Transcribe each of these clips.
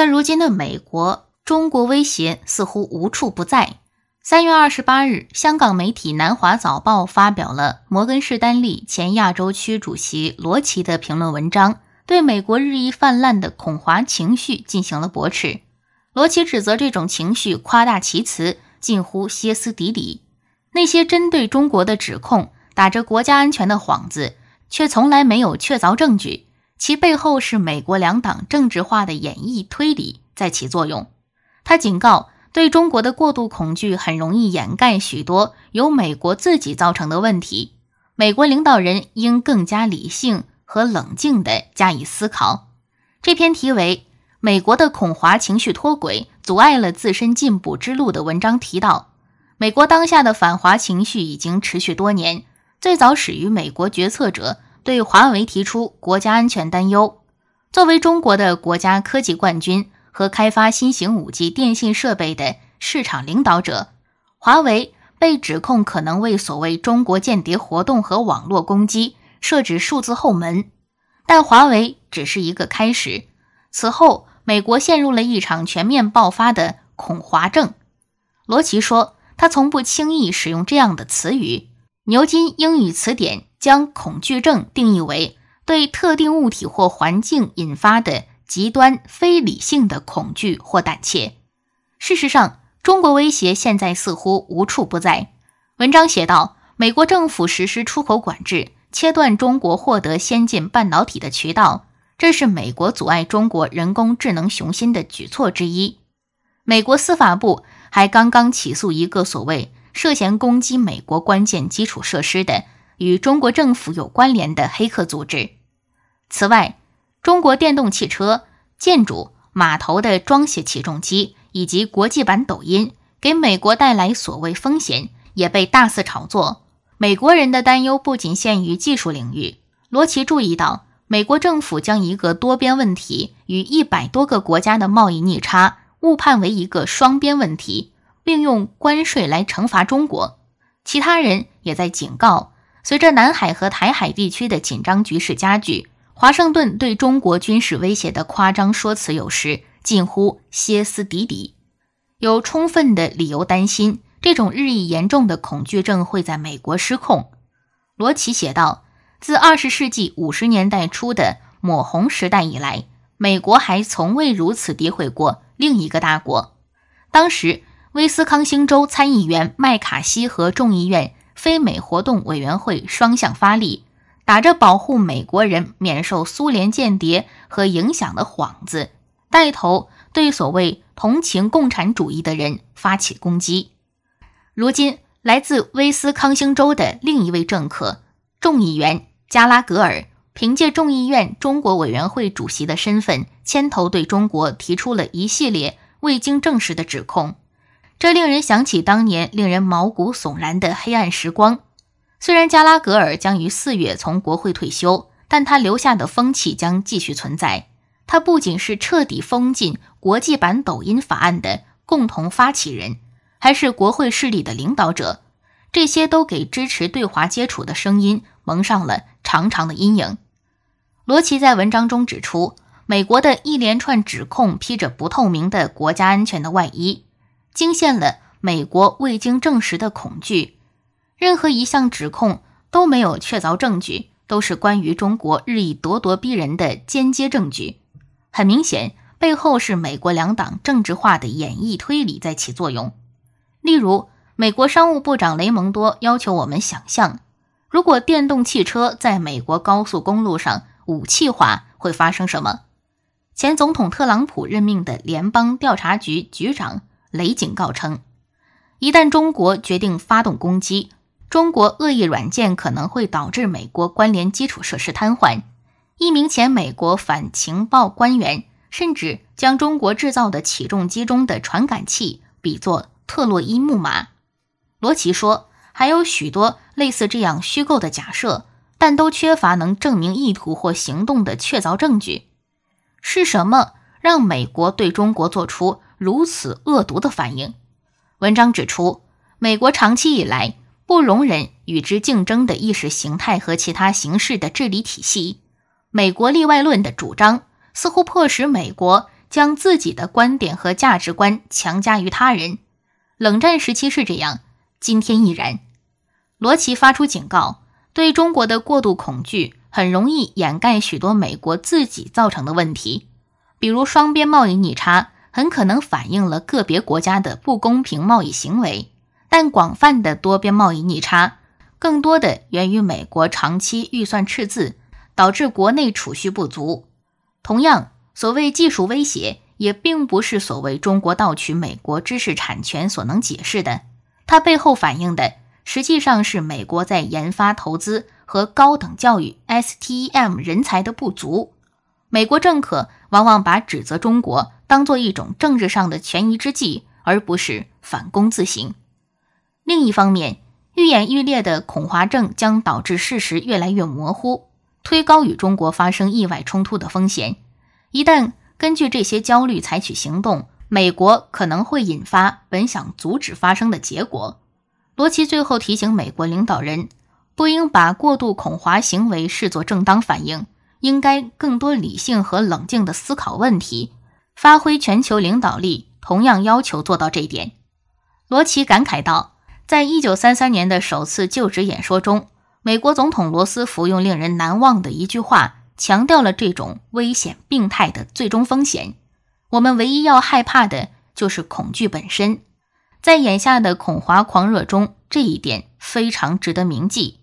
在如今的美国，中国威胁似乎无处不在。三月二十八日，香港媒体《南华早报》发表了摩根士丹利前亚洲区主席罗奇的评论文章，对美国日益泛滥的恐华情绪进行了驳斥。罗奇指责这种情绪夸大其词，近乎歇斯底里。那些针对中国的指控，打着国家安全的幌子，却从来没有确凿证据。其背后是美国两党政治化的演绎推理在起作用。他警告，对中国的过度恐惧很容易掩盖许多由美国自己造成的问题。美国领导人应更加理性和冷静地加以思考。这篇题为《美国的恐华情绪脱轨，阻碍了自身进步之路》的文章提到，美国当下的反华情绪已经持续多年，最早始于美国决策者。对华为提出国家安全担忧。作为中国的国家科技冠军和开发新型5 G 电信设备的市场领导者，华为被指控可能为所谓中国间谍活动和网络攻击设置数字后门。但华为只是一个开始。此后，美国陷入了一场全面爆发的“恐华症”。罗奇说：“他从不轻易使用这样的词语。”牛津英语词典将恐惧症定义为对特定物体或环境引发的极端非理性的恐惧或胆怯。事实上，中国威胁现在似乎无处不在。文章写道，美国政府实施出口管制，切断中国获得先进半导体的渠道，这是美国阻碍中国人工智能雄心的举措之一。美国司法部还刚刚起诉一个所谓。涉嫌攻击美国关键基础设施的与中国政府有关联的黑客组织。此外，中国电动汽车、建筑码头的装卸起重机以及国际版抖音给美国带来所谓风险，也被大肆炒作。美国人的担忧不仅限于技术领域。罗奇注意到，美国政府将一个多边问题与一百多个国家的贸易逆差误判为一个双边问题。并用关税来惩罚中国。其他人也在警告，随着南海和台海地区的紧张局势加剧，华盛顿对中国军事威胁的夸张说辞有时近乎歇斯底里。有充分的理由担心，这种日益严重的恐惧症会在美国失控。罗奇写道：“自二十世纪五十年代初的‘抹红时代’以来，美国还从未如此诋毁过另一个大国。当时。”威斯康星州参议员麦卡锡和众议院非美活动委员会双向发力，打着保护美国人免受苏联间谍和影响的幌子，带头对所谓同情共产主义的人发起攻击。如今，来自威斯康星州的另一位政客，众议员加拉格尔，凭借众议院中国委员会主席的身份，牵头对中国提出了一系列未经证实的指控。这令人想起当年令人毛骨悚然的黑暗时光。虽然加拉格尔将于四月从国会退休，但他留下的风气将继续存在。他不仅是彻底封禁国际版抖音法案的共同发起人，还是国会势力的领导者。这些都给支持对华接触的声音蒙上了长长的阴影。罗奇在文章中指出，美国的一连串指控披着不透明的国家安全的外衣。惊现了美国未经证实的恐惧，任何一项指控都没有确凿证据，都是关于中国日益咄咄逼人的间接证据。很明显，背后是美国两党政治化的演绎推理在起作用。例如，美国商务部长雷蒙多要求我们想象，如果电动汽车在美国高速公路上武器化，会发生什么？前总统特朗普任命的联邦调查局局长。雷警告称，一旦中国决定发动攻击，中国恶意软件可能会导致美国关联基础设施瘫痪。一名前美国反情报官员甚至将中国制造的起重机中的传感器比作特洛伊木马。罗奇说：“还有许多类似这样虚构的假设，但都缺乏能证明意图或行动的确凿证据。”是什么让美国对中国做出？如此恶毒的反应，文章指出，美国长期以来不容忍与之竞争的意识形态和其他形式的治理体系。美国例外论的主张似乎迫使美国将自己的观点和价值观强加于他人。冷战时期是这样，今天亦然。罗奇发出警告，对中国的过度恐惧很容易掩盖许多美国自己造成的问题，比如双边贸易逆差。很可能反映了个别国家的不公平贸易行为，但广泛的多边贸易逆差更多的源于美国长期预算赤字导致国内储蓄不足。同样，所谓技术威胁也并不是所谓中国盗取美国知识产权所能解释的，它背后反映的实际上是美国在研发投资和高等教育 （STEM） 人才的不足。美国政客往往把指责中国。当做一种政治上的权宜之计，而不是反攻自省。另一方面，愈演愈烈的恐华症将导致事实越来越模糊，推高与中国发生意外冲突的风险。一旦根据这些焦虑采取行动，美国可能会引发本想阻止发生的结果。罗奇最后提醒美国领导人，不应把过度恐华行为视作正当反应，应该更多理性和冷静地思考问题。发挥全球领导力同样要求做到这一点，罗奇感慨道：“在一九三三年的首次就职演说中，美国总统罗斯福用令人难忘的一句话强调了这种危险病态的最终风险：‘我们唯一要害怕的就是恐惧本身。’在眼下的恐华狂热中，这一点非常值得铭记。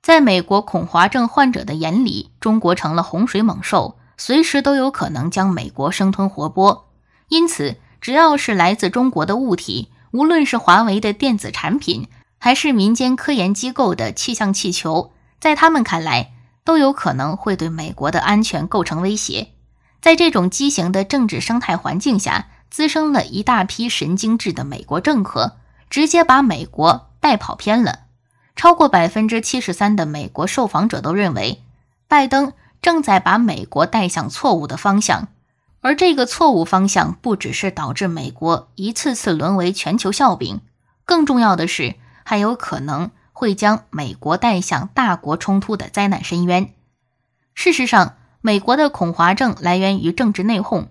在美国恐华症患者的眼里，中国成了洪水猛兽。”随时都有可能将美国生吞活剥，因此只要是来自中国的物体，无论是华为的电子产品，还是民间科研机构的气象气球，在他们看来都有可能会对美国的安全构成威胁。在这种畸形的政治生态环境下，滋生了一大批神经质的美国政客，直接把美国带跑偏了。超过百分之七十三的美国受访者都认为，拜登。正在把美国带向错误的方向，而这个错误方向不只是导致美国一次次沦为全球笑柄，更重要的是还有可能会将美国带向大国冲突的灾难深渊。事实上，美国的恐华症来源于政治内讧，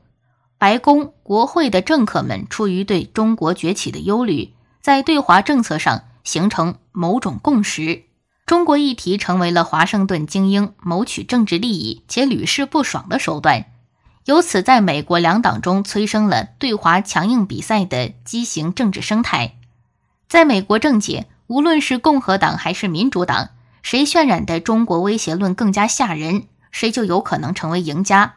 白宫、国会的政客们出于对中国崛起的忧虑，在对华政策上形成某种共识。中国议题成为了华盛顿精英谋取政治利益且屡试不爽的手段，由此在美国两党中催生了对华强硬比赛的畸形政治生态。在美国政界，无论是共和党还是民主党，谁渲染的中国威胁论更加吓人，谁就有可能成为赢家。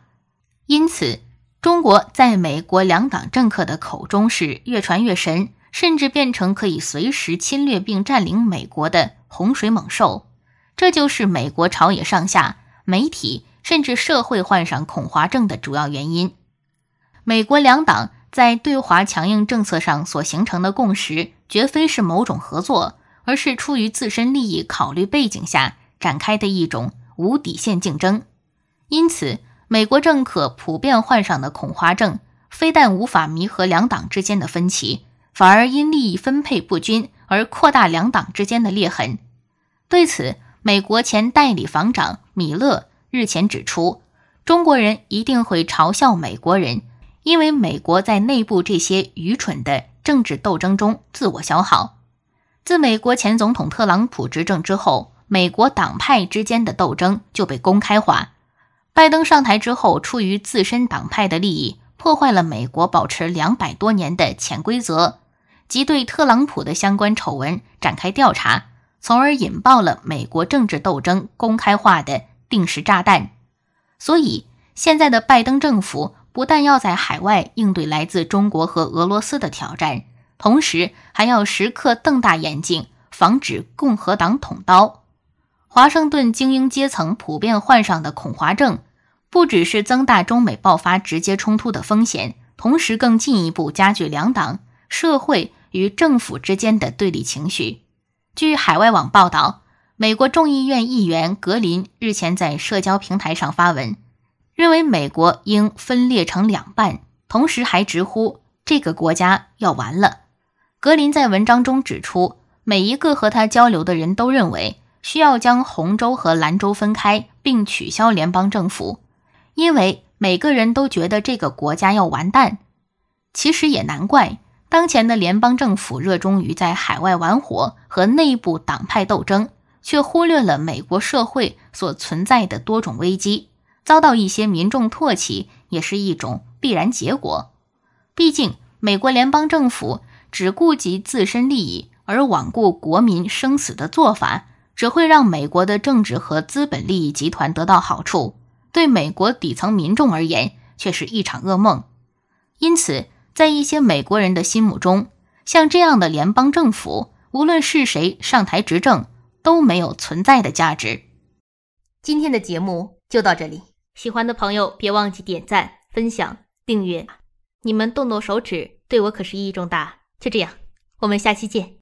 因此，中国在美国两党政客的口中是越传越神，甚至变成可以随时侵略并占领美国的。洪水猛兽，这就是美国朝野上下、媒体甚至社会患上恐华症的主要原因。美国两党在对华强硬政策上所形成的共识，绝非是某种合作，而是出于自身利益考虑背景下展开的一种无底线竞争。因此，美国政客普遍患上的恐华症，非但无法弥合两党之间的分歧，反而因利益分配不均。而扩大两党之间的裂痕。对此，美国前代理防长米勒日前指出，中国人一定会嘲笑美国人，因为美国在内部这些愚蠢的政治斗争中自我消耗。自美国前总统特朗普执政之后，美国党派之间的斗争就被公开化。拜登上台之后，出于自身党派的利益，破坏了美国保持两百多年的潜规则。即对特朗普的相关丑闻展开调查，从而引爆了美国政治斗争公开化的定时炸弹。所以，现在的拜登政府不但要在海外应对来自中国和俄罗斯的挑战，同时还要时刻瞪大眼睛，防止共和党捅刀。华盛顿精英阶层普遍患上的恐华症，不只是增大中美爆发直接冲突的风险，同时更进一步加剧两党社会。与政府之间的对立情绪。据海外网报道，美国众议院议员格林日前在社交平台上发文，认为美国应分裂成两半，同时还直呼这个国家要完了。格林在文章中指出，每一个和他交流的人都认为需要将红州和蓝州分开，并取消联邦政府，因为每个人都觉得这个国家要完蛋。其实也难怪。当前的联邦政府热衷于在海外玩火和内部党派斗争，却忽略了美国社会所存在的多种危机，遭到一些民众唾弃，也是一种必然结果。毕竟，美国联邦政府只顾及自身利益而罔顾国民生死的做法，只会让美国的政治和资本利益集团得到好处，对美国底层民众而言却是一场噩梦。因此，在一些美国人的心目中，像这样的联邦政府，无论是谁上台执政，都没有存在的价值。今天的节目就到这里，喜欢的朋友别忘记点赞、分享、订阅。你们动动手指，对我可是意义重大。就这样，我们下期见。